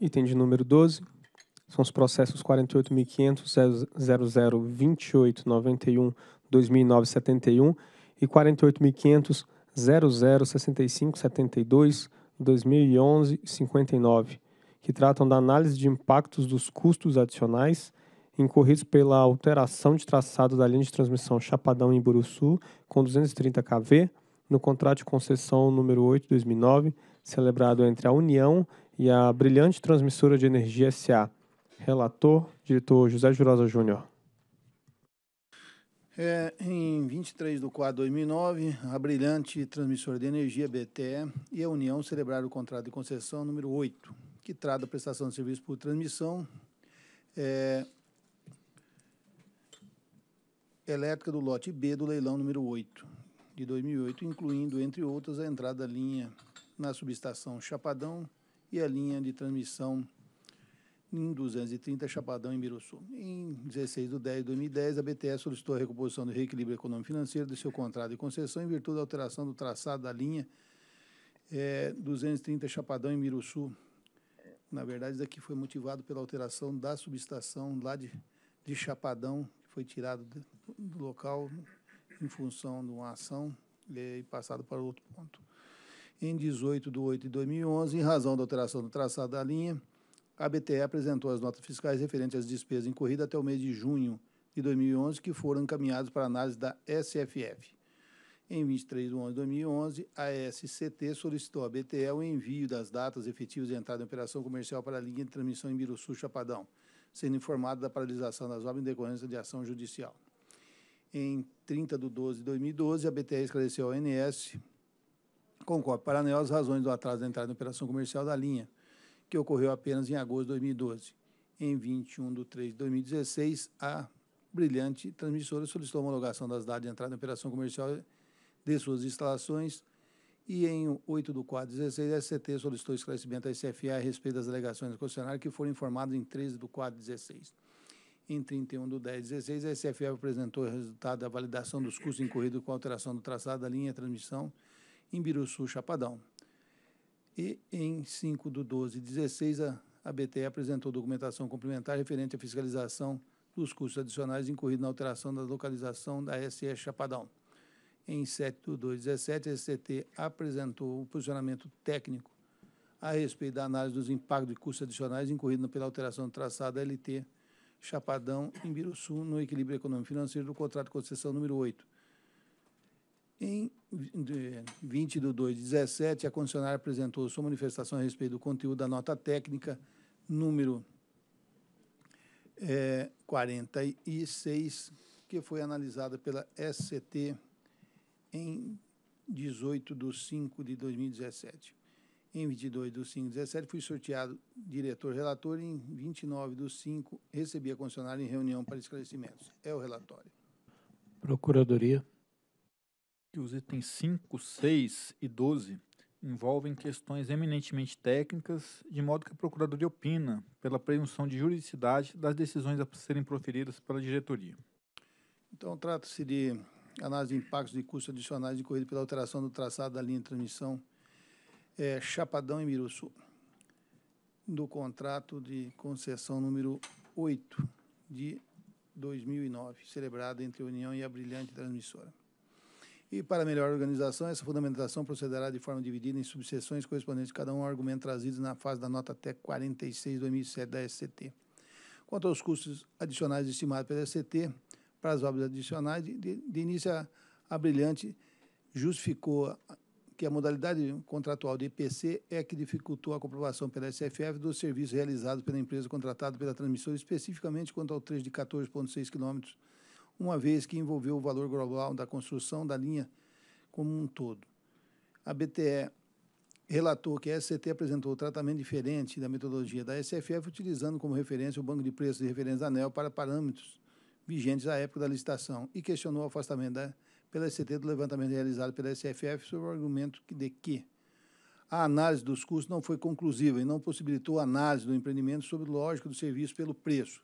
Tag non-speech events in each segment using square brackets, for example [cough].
Item de número 12 são os processos 48.500.0028.91.2009.71 e 48.500.0065.72.2011.59, que tratam da análise de impactos dos custos adicionais incorridos pela alteração de traçado da linha de transmissão Chapadão em Buruçu com 230 kV no contrato de concessão número 8/2009, celebrado entre a União e a brilhante transmissora de energia SA. Relator, diretor José Jurosa Júnior. É, em 23 de 4 de 2009, a brilhante transmissora de energia, BTE, e a União celebraram o contrato de concessão número 8, que trata a prestação de serviço por transmissão é, elétrica do lote B do leilão número 8 de 2008, incluindo, entre outras, a entrada da linha na subestação Chapadão, e a linha de transmissão em 230 Chapadão em Mirosul. Em 16 de 10 de 2010, a BTS solicitou a recomposição do reequilíbrio econômico-financeiro do seu contrato de concessão em virtude da alteração do traçado da linha é, 230 Chapadão em Mirosul. Na verdade, isso aqui foi motivado pela alteração da subestação lá de, de Chapadão, que foi tirado do, local em função de uma ação é, e passado para outro ponto em 18 de 8 de 2011, em razão da alteração do traçado da linha, a BTE apresentou as notas fiscais referentes às despesas incorridas até o mês de junho de 2011, que foram encaminhadas para análise da SFF. Em 23 de 11 de 2011, a SCT solicitou à BTE o envio das datas efetivas de entrada em operação comercial para a linha de transmissão em Biruçu-Chapadão, sendo informada da paralisação das obras em decorrência de ação judicial. Em 30 de 12 de 2012, a BTE esclareceu ao ANS Concorde, Paranel, as razões do atraso da entrada em operação comercial da linha, que ocorreu apenas em agosto de 2012. Em 21 de 3 de 2016, a brilhante transmissora solicitou a homologação das datas de entrada em operação comercial de suas instalações e em 8 do 4 16, a SCT solicitou esclarecimento à SFA a respeito das alegações do concessionário que foram informadas em 13 do 4 16. Em 31 do 10 16, a SFA apresentou o resultado da validação dos custos incorridos com a alteração do traçado da linha de transmissão em Biruçu, Chapadão. E em 5 de 12 16, a, a BTE apresentou documentação complementar referente à fiscalização dos custos adicionais incorridos na alteração da localização da SE Chapadão. Em 7 de 2 17, a SCT apresentou o posicionamento técnico a respeito da análise dos impactos de custos adicionais incorridos pela alteração do traçado da LT Chapadão em Biruçu no equilíbrio econômico financeiro do contrato de concessão número 8, em 20 de 2 de 17, a concessionária apresentou sua manifestação a respeito do conteúdo da nota técnica número é, eh, 46, que foi analisada pela SCT em 18 de 5 de 2017. Em 22 de 5 de 17, fui sorteado diretor-relator e em 29 de 5 recebi a concessionária em reunião para esclarecimentos. É o relatório. Procuradoria que os itens 5, 6 e 12 envolvem questões eminentemente técnicas, de modo que a Procuradoria opina pela presunção de juridicidade das decisões a serem proferidas pela diretoria. Então, trata-se de análise de impactos de custos adicionais decorridos pela alteração do traçado da linha de transmissão é, Chapadão e Miruçu, do contrato de concessão número 8 de 2009, celebrado entre a União e a Brilhante Transmissora. E para melhor organização, essa fundamentação procederá de forma dividida em subseções correspondentes, cada um argumento trazido na fase da nota até 46 2007 da SCT. Quanto aos custos adicionais estimados pela SCT, para as obras adicionais, de, de início a, a Brilhante justificou que a modalidade contratual de IPC é que dificultou a comprovação pela SFF dos serviços realizados pela empresa contratada pela transmissora, especificamente quanto ao trecho de 14,6 quilômetros uma vez que envolveu o valor global da construção da linha como um todo. A BTE relatou que a SCT apresentou tratamento diferente da metodologia da SFF, utilizando como referência o banco de preços de referência da ANEL para parâmetros vigentes à época da licitação e questionou o afastamento da, pela SCT do levantamento realizado pela SFF sob o argumento de que a análise dos custos não foi conclusiva e não possibilitou a análise do empreendimento sobre o lógico do serviço pelo preço,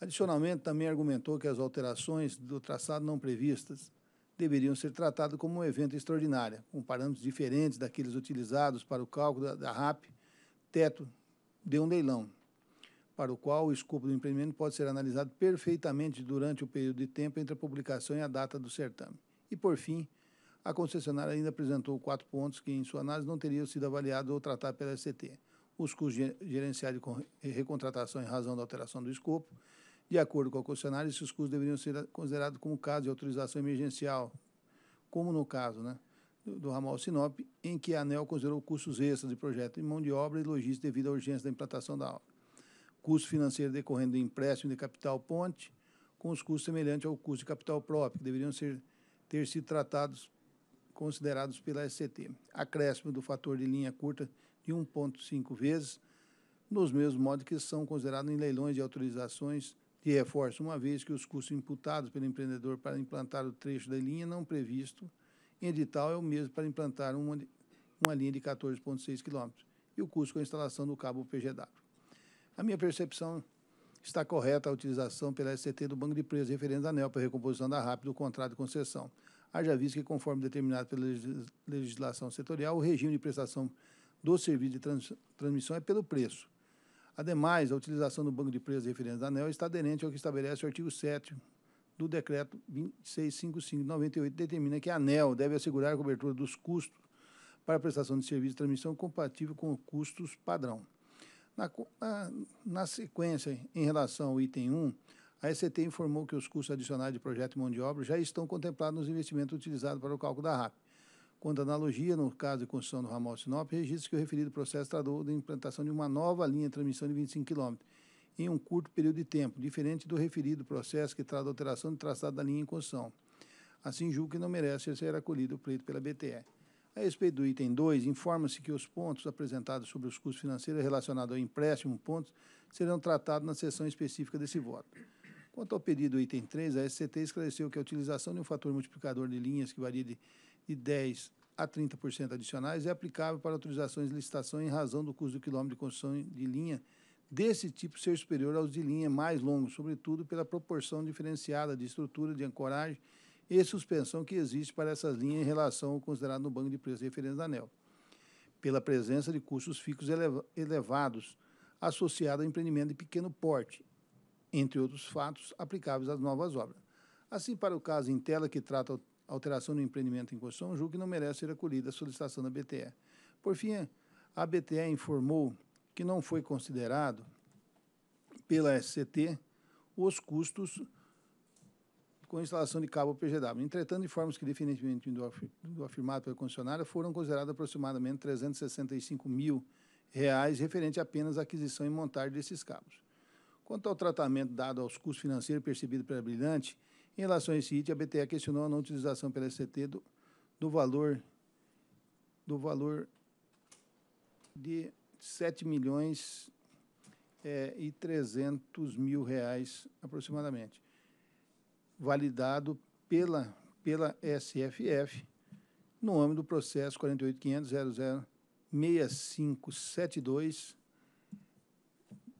Adicionalmente, também argumentou que as alterações do traçado não previstas deveriam ser tratadas como um evento extraordinário, com parâmetros diferentes daqueles utilizados para o cálculo da, da RAP, teto de um leilão, para o qual o escopo do empreendimento pode ser analisado perfeitamente durante o período de tempo entre a publicação e a data do certame. E, por fim, a concessionária ainda apresentou quatro pontos que, em sua análise, não teriam sido avaliados ou tratados pela SCT. Os custos gerenciais de recontratação em razão da alteração do escopo, de acordo com a concessionária, esses custos deveriam ser considerados como caso de autorização emergencial, como no caso né, do, ramal Sinop, em que a ANEL considerou custos extras de projeto em mão de obra e logística devido à urgência da implantação da obra. Custo financeiro decorrente do empréstimo de capital ponte, com os custos semelhantes ao custo de capital próprio, que deveriam ser, ter sido tratados, considerados pela SCT. Acréscimo do fator de linha curta de 1,5 vezes, nos mesmos modos que são considerados em leilões de autorizações e reforço uma vez que os custos imputados pelo empreendedor para implantar o trecho da linha não previsto em edital é o mesmo para implantar uma, uma linha de 14,6 km e o custo com a instalação do cabo PGW. A minha percepção está correta a utilização pela SCT do Banco de Preços referente à ANEL para recomposição da RAP do contrato de concessão. Haja visto que, conforme determinado pela legislação setorial, o regime de prestação do serviço de trans, transmissão é pelo preço Ademais, a utilização do banco de preços referentes da ANEL está aderente ao que estabelece o artigo 7 do Decreto 2655 de 98, determina que a ANEL deve assegurar a cobertura dos custos para a prestação de serviço de transmissão compatível com custos padrão. Na, na, na sequência, em relação ao item 1, a ECT informou que os custos adicionais de projeto e mão de obra já estão contemplados nos investimentos utilizados para o cálculo da RAP. Quando analogia, no caso de construção do ramal Sinop, registra que o referido processo tratou da implantação de uma nova linha de transmissão de 25 km em um curto período de tempo, diferente do referido processo que trata da alteração do traçado da linha em construção. Assim, julgo que não merece ser acolhido o pleito pela BTE. A respeito do item 2, informa-se que os pontos apresentados sobre os custos financeiros relacionados ao empréstimo pontos serão tratados na sessão específica desse voto. Quanto ao pedido do item 3, a SCT esclareceu que a utilização de um fator multiplicador de linhas que varia de e 10 a 30% adicionais é aplicável para autorizações de licitação em razão do custo do quilômetro de construção de linha desse tipo ser superior aos de linha mais longos, sobretudo pela proporção diferenciada de estrutura de ancoragem e suspensão que existe para essas linhas em relação ao considerado no banco de preços de referência da ANEL, pela presença de custos fixos elevados associados ao empreendimento de pequeno porte, entre outros fatos aplicáveis às novas obras. Assim, para o caso em tela que trata alteração no empreendimento em construção, julgo que não merece ser acolhida a solicitação da BTE. Por fim, a BTE informou que não foi considerado pela SCT os custos com instalação de cabo PGW. Entretanto, informos que definitivamente do afirmado pela concessionária foram considerados aproximadamente 365 mil reais referente apenas à aquisição e montagem desses cabos. Quanto ao tratamento dado aos custos financeiros percebidos pela Brilhante, em relação a esse item, a BTE questionou a não utilização pela SCT do, do valor do valor de 7 milhões é, e 300 mil reais aproximadamente, validado pela, pela SFF no âmbito do processo 48500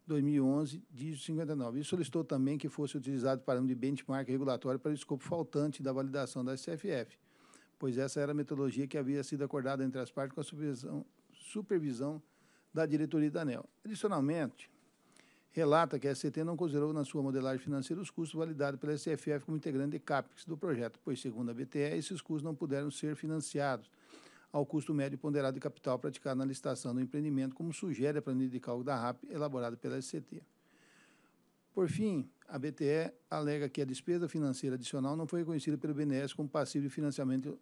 2011, dígito 59. E solicitou também que fosse utilizado o parâmetro de benchmark regulatório para o escopo faltante da validação da SFF, pois essa era a metodologia que havia sido acordada entre as partes com a supervisão, supervisão da diretoria da ANEL. Adicionalmente, relata que a ST não considerou na sua modelagem financeira os custos validados pela SFF como integrante de CAPEX do projeto, pois, segundo a BTE, esses custos não puderam ser financiados ao custo médio ponderado de capital praticado na licitação do empreendimento, como sugere a planilha de cálculo da RAP elaborada pela SCT. Por fim, a BTE alega que a despesa financeira adicional não foi reconhecida pelo BNES como passivo de financiamento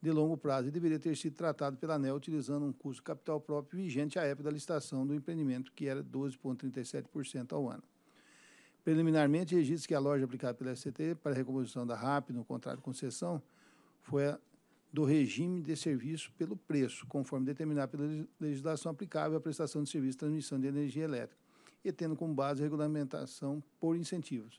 de longo prazo e deveria ter sido tratado pela ANEL utilizando um custo capital próprio vigente à época da licitação do empreendimento, que era 12,37% ao ano. Preliminarmente, registra que a loja aplicada pela SCT para a recomposição da RAP no contrato de concessão foi a do regime de serviço pelo preço, conforme determinado pela legislação aplicável à prestação de serviço de transmissão de energia elétrica, e tendo como base regulamentação por incentivos.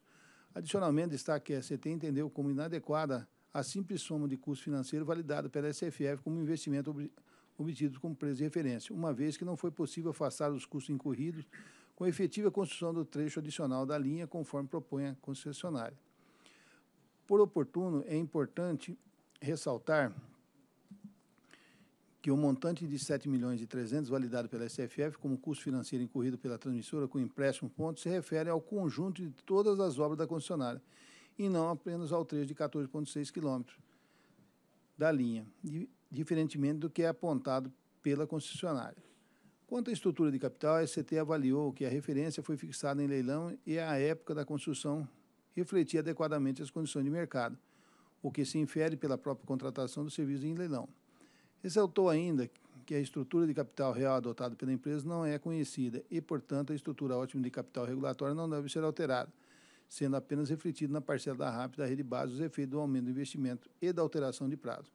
Adicionalmente, destaca que a CT entendeu como inadequada a simples soma de custo financeiro validado pela SFF como investimento ob obtido como preço de referência, uma vez que não foi possível afastar os custos incorridos com a efetiva construção do trecho adicional da linha, conforme propõe a concessionária. Por oportuno, é importante ressaltar que o montante de 7 milhões e 300 validado pela SFF como custo financeiro incorrido pela transmissora com empréstimo ponto se refere ao conjunto de todas as obras da concessionária e não apenas ao trecho de 14,6 quilômetros da linha, diferentemente do que é apontado pela concessionária. Quanto à estrutura de capital, a SCT avaliou que a referência foi fixada em leilão e a época da construção refletia adequadamente as condições de mercado o que se infere pela própria contratação do serviço em leilão. Ressaltou ainda que a estrutura de capital real adotada pela empresa não é conhecida e, portanto, a estrutura ótima de capital regulatório não deve ser alterada, sendo apenas refletido na parcela da rápida da rede base os efeitos do aumento do investimento e da alteração de prazo.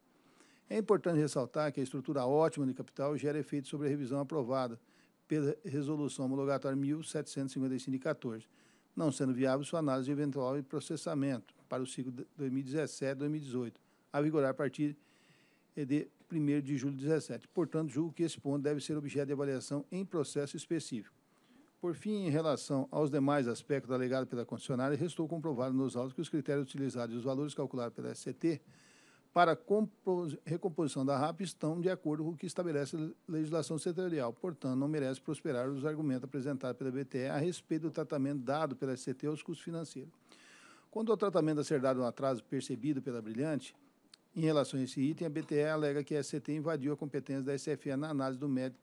É importante ressaltar que a estrutura ótima de capital gera efeito sobre a revisão aprovada pela Resolução Homologatória 1755 de 14, não sendo viável sua análise eventual e processamento, para o ciclo 2017-2018, a vigorar a partir de 1 de julho de 2017. Portanto, julgo que esse ponto deve ser objeto de avaliação em processo específico. Por fim, em relação aos demais aspectos alegados pela concessionária, restou comprovado nos autos que os critérios utilizados e os valores calculados pela SCT para recomposição da RAP estão de acordo com o que estabelece a legislação setorial. Portanto, não merece prosperar os argumentos apresentados pela BTE a respeito do tratamento dado pela SCT aos custos financeiros. Quando o tratamento a ser dado no atraso percebido pela Brilhante, em relação a esse item, a BTE alega que a ST invadiu a competência da SFE na análise do médico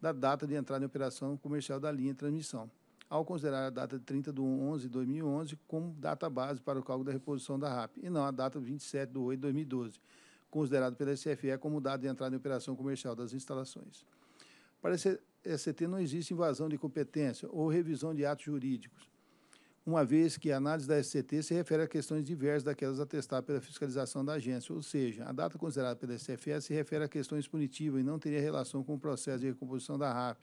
da data de entrada em operação comercial da linha de transmissão, ao considerar a data de 30 de 11 de 2011 como data base para o cálculo da reposição da RAP, e não a data 27 de 8 de 2012, considerado pela SFE como data de entrada em operação comercial das instalações. Para a ST, não existe invasão de competência ou revisão de atos jurídicos, uma vez que a análise da SCT se refere a questões diversas daquelas atestadas pela fiscalização da agência, ou seja, a data considerada pela SFS se refere a questões punitivas e não teria relação com o processo de recomposição da RAP,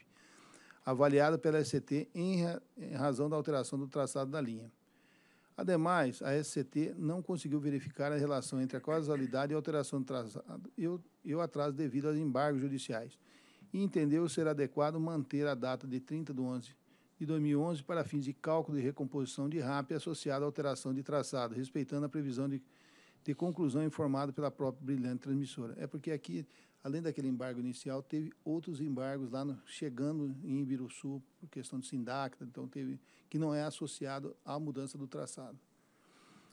avaliada pela SCT em, em razão da alteração do traçado da linha. Ademais, a SCT não conseguiu verificar a relação entre a causalidade e a alteração do traçado e o atraso devido aos embargos judiciais, e entendeu ser adequado manter a data de 30 de 11 de 2011 para fins de cálculo e recomposição de RAP associada à alteração de traçado, respeitando a previsão de, de conclusão informada pela própria brilhante transmissora. É porque aqui, além daquele embargo inicial, teve outros embargos lá no, chegando em Ibiruçu, por questão de sindacta, então teve, que não é associado à mudança do traçado.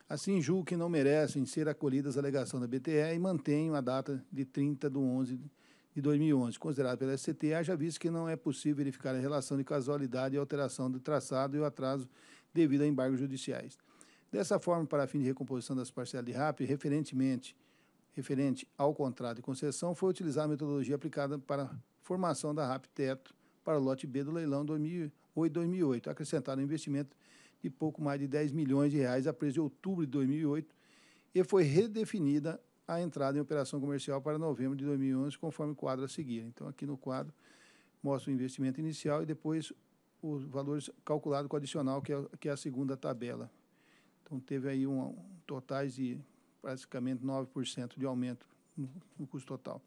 Assim, julgo que não merecem ser acolhidas a alegação da BTE e mantenho a data de 30 de 11 de de 2011, considerado pela SCT, haja visto que não é possível verificar a relação de casualidade e alteração do traçado e o atraso devido a embargos judiciais. Dessa forma, para fim de recomposição das parcelas de RAP, referentemente referente ao contrato de concessão, foi utilizada a metodologia aplicada para a formação da RAP Teto para o lote B do leilão 2008-2008, acrescentado um investimento de pouco mais de 10 milhões de reais a preço de outubro de 2008 e foi redefinida a entrada em operação comercial para novembro de 2011, conforme o quadro a seguir. Então, aqui no quadro, mostra o investimento inicial e depois os valores calculados com o adicional, que é, que é a segunda tabela. Então, teve aí um, um totais de praticamente 9% de aumento no, no, custo total.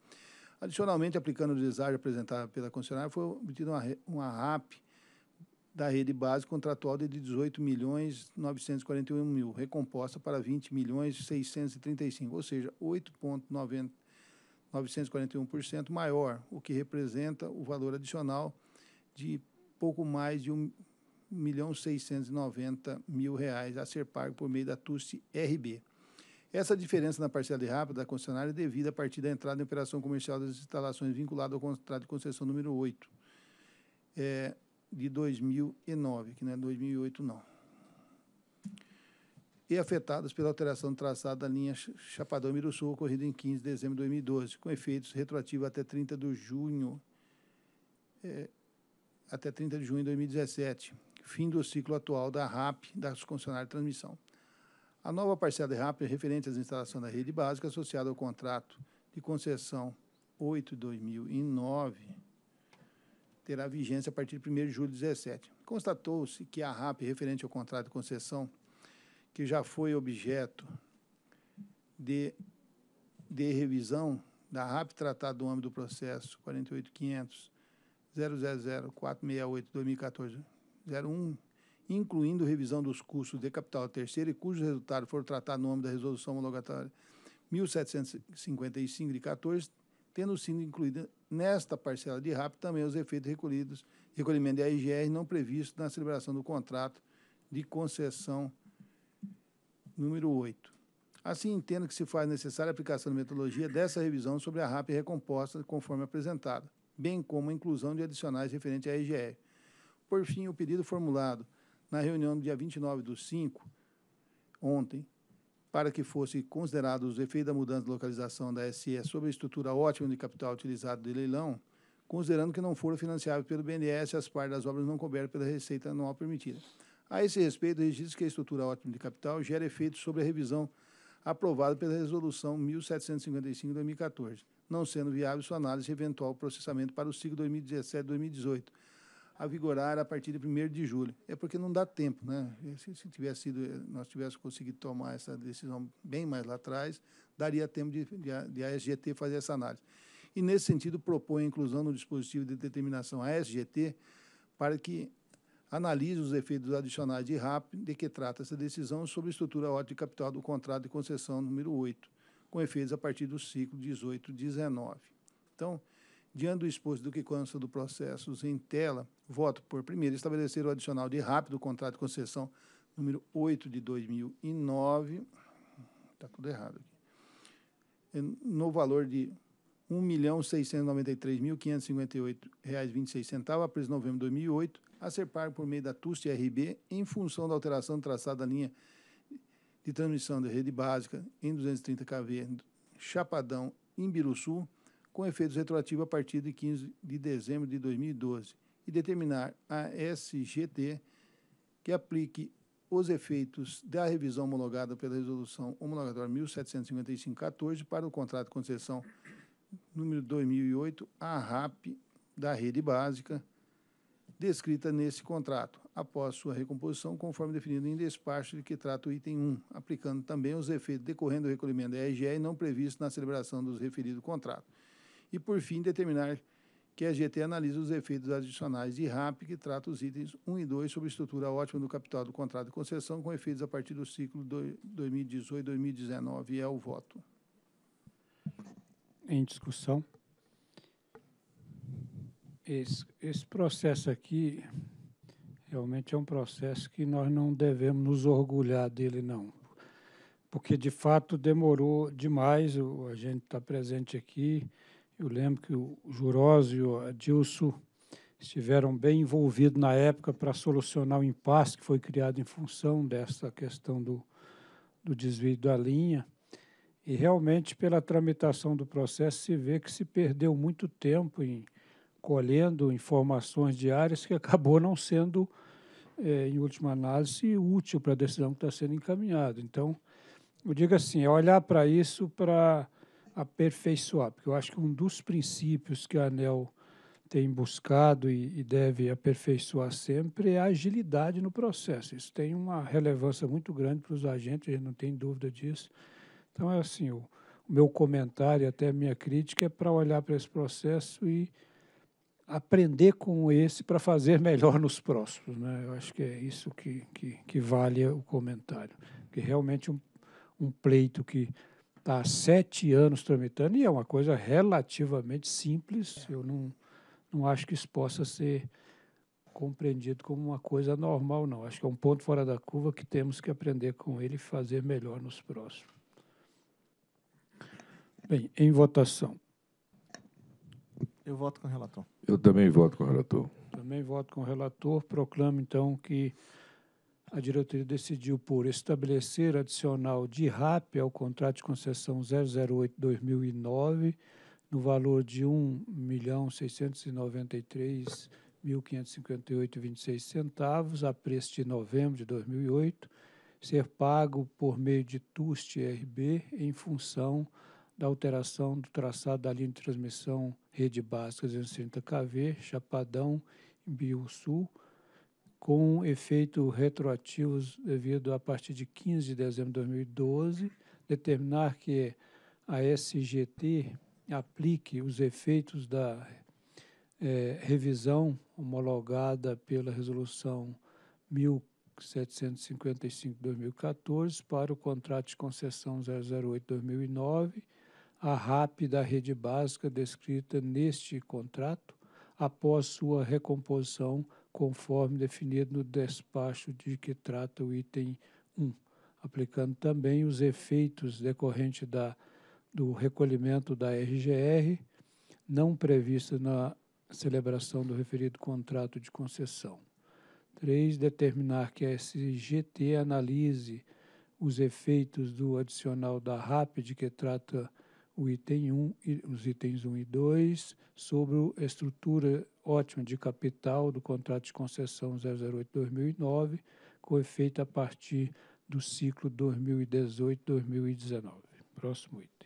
Adicionalmente, aplicando o deságio apresentado pela concessionária, foi obtida uma, uma RAP da rede base contratual de 18 milhões 941 mil, recomposta para 20 milhões 635, ou seja, 8,941% maior, o que representa o valor adicional de pouco mais de 1 milhão 690 mil reais a ser pago por meio da TUST RB. Essa diferença na parcela de rápida da concessionária é devida a partir da entrada em operação comercial das instalações vinculada ao contrato de concessão número 8. É, de 2009, que não é 2008, não. E afetadas pela alteração do traçado da linha Chapadão Mirosul, ocorrida em 15 de dezembro de 2012, com efeitos retroativos até 30 de junho, é, até 30 de junho de 2017, fim do ciclo atual da RAP, da concessionária de transmissão. A nova parcela de RAP é referente às instalações da rede básica associada ao contrato de concessão 8-2009, terá vigência a partir de 1 de julho de 2017. Constatou-se que a RAP, referente ao contrato de concessão, que já foi objeto de, de revisão da RAP tratado no âmbito do processo 48.500.000.468.2014.01, incluindo revisão dos custos de capital terceiro e cujos resultados foram tratados no âmbito da resolução homologatória 1755 de 14 tendo sido incluída nesta parcela de RAP também os efeitos recolhidos, recolhimento de AIGR não previsto na celebração do contrato de concessão número 8. Assim, entendo que se faz necessária a aplicação da metodologia dessa revisão sobre a RAP recomposta conforme apresentada, bem como a inclusão de adicionais referente à IGR, Por fim, o pedido formulado na reunião do dia 29 do 5, ontem, para que fosse considerado os efeitos da mudança de localização da SE sobre a estrutura ótima de capital utilizado de leilão, considerando que não foram financiáveis pelo BNDES as partes das obras não cobertas pela receita anual permitida. A esse respeito, registro que a estrutura ótima de capital gera efeitos sobre a revisão aprovada pela Resolução 1755-2014, não sendo viável sua análise eventual processamento para o ciclo 2017-2018, a vigorar a partir de 1 de julho. É porque não dá tempo, né? Se, se tivesse sido, eh, nós tivéssemos conseguido tomar essa decisão bem mais lá atrás, daria tempo de, de, de a SGT fazer essa análise. E, nesse sentido, propõe a inclusão no dispositivo de determinação ASGT para que analise os efeitos adicionais de RAP de que trata essa decisão sobre a estrutura ótica de capital do contrato de concessão número 8, com efeitos a partir do ciclo 18-19. Então, Diante do exposto do que consta do processo em tela, voto por, primeiro, estabelecer o adicional de rápido contrato de concessão número 8 de 2009, está tudo errado aqui, é, no valor de R$ 1.693.558,26 a preço de novembro de 2008, a ser pago por meio da TUST RB em função da alteração do traçado da linha de transmissão da rede básica em 230 kV Chapadão, Imbiruçu, com efeitos retroativos a partir de 15 de dezembro de 2012, e determinar a SGT que aplique os efeitos da revisão homologada pela Resolução homologadora 1755-14 para o contrato de concessão número 2008, a RAP da rede básica, descrita nesse contrato, após sua recomposição, conforme definido em despacho de que trata o item 1, aplicando também os efeitos decorrendo do recolhimento da EGE e não previsto na celebração dos referidos contratos e, por fim, determinar que a GT analisa os efeitos adicionais de RAP que trata os itens 1 e 2 sobre estrutura ótima do capital do contrato de concessão com efeitos a partir do ciclo 2018-2019. É o voto. Em discussão. Esse, esse processo aqui realmente é um processo que nós não devemos nos orgulhar dele, não. Porque, de fato, demorou demais. A gente está presente aqui eu lembro que o Juroz e o Adilson estiveram bem envolvidos na época para solucionar o impasse que foi criado em função dessa questão do, do desvio da linha. E realmente, pela tramitação do processo, se vê que se perdeu muito tempo em colhendo informações diárias que [laughs] acabou não sendo, é, em última análise, útil para a decisão que está sendo encaminhada. Então, eu digo assim, é olhar para isso para aperfeiçoar, porque eu acho que um dos princípios que a ANEL tem buscado e, e deve aperfeiçoar sempre é a agilidade no processo. Isso tem uma relevância muito grande para os agentes, não tem dúvida disso. Então, é assim, o, o meu comentário e até a minha crítica é para olhar para esse processo e aprender com esse para fazer [laughs] melhor nos próximos. Né? Eu acho que é isso que, que, que vale o comentário. Que realmente um, um pleito que está há sete anos tramitando e é uma coisa relativamente simples. É. Eu não, não acho que isso possa ser compreendido como uma coisa normal, não. Acho que é um ponto fora da curva que temos que aprender com ele e fazer melhor nos próximos. Bem, em votação. Eu voto com o relator. Eu também voto com o relator. Também voto com o relator. Proclamo, então, que a diretoria decidiu por estabelecer adicional de RAP ao contrato de concessão 008-2009, no valor de R$ 1.693.558,26 centavos, a preço de novembro de 2008, ser pago por meio de TUST RB em função da alteração do traçado da linha de transmissão rede básica 230 kV, Chapadão, Biu Sul, com efeito retroativo devido a partir de 15 de dezembro de 2012, determinar que a SGT aplique os efeitos da é, revisão homologada pela Resolução 1755-2014 para o contrato de concessão 008-2009, a RAP da rede básica descrita neste contrato, após sua recomposição conforme definido no despacho de que trata o item 1, aplicando também os efeitos decorrentes da, do recolhimento da RGR, não previsto na celebração do referido contrato de concessão. 3. Determinar que a SGT analise os efeitos do adicional da de que trata o item 1, os itens 1 e 2, sobre a estrutura ótimo de capital do contrato de concessão 008-2009, com efeito a partir do ciclo 2018-2019. Próximo item.